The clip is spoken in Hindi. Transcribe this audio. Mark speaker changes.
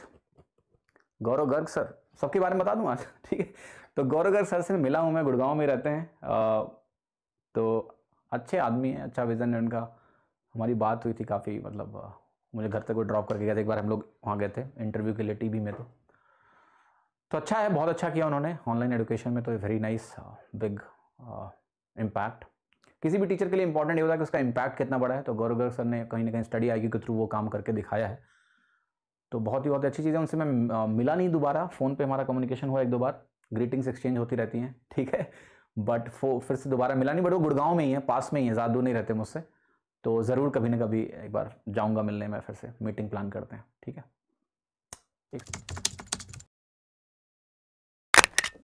Speaker 1: कुछ
Speaker 2: गौरव गर्ग सर सबके बारे में बता दूँ आज ठीक है तो गौरव गर्ग सर से मिला हूँ मैं गुड़गांव में रहते हैं आ, तो अच्छे आदमी हैं अच्छा विज़न है उनका हमारी बात हुई थी काफ़ी मतलब मुझे घर तक वो ड्रॉप करके गया था एक बार हम लोग वहाँ गए थे इंटरव्यू के लिए टीवी में तो तो अच्छा है बहुत अच्छा किया उन्होंने ऑनलाइन एडुकेशन में तो वेरी नाइस बिग इम्पैक्ट किसी भी टीचर के लिए इंपॉर्टेंट ये होता है कि उसका इम्पैक्ट कितना बड़ा है तो गौरव गर्ग सर ने कहीं ना कहीं स्टडी आई के थ्रू वो काम करके दिखाया है तो बहुत ही बहुत अच्छी चीज़ है उनसे मैं मिला नहीं दोबारा फ़ोन पे हमारा कम्युनिकेशन हुआ एक दो बार ग्रीटिंग्स एक्सचेंज होती रहती हैं ठीक है बट फिर से दोबारा मिला नहीं बट वो गुड़गांव में ही है पास में ही है ज़्यादा दूर नहीं रहते मुझसे तो ज़रूर कभी ना कभी एक बार
Speaker 3: जाऊँगा मिलने में फिर से मीटिंग प्लान करते हैं
Speaker 4: ठीक है ठीक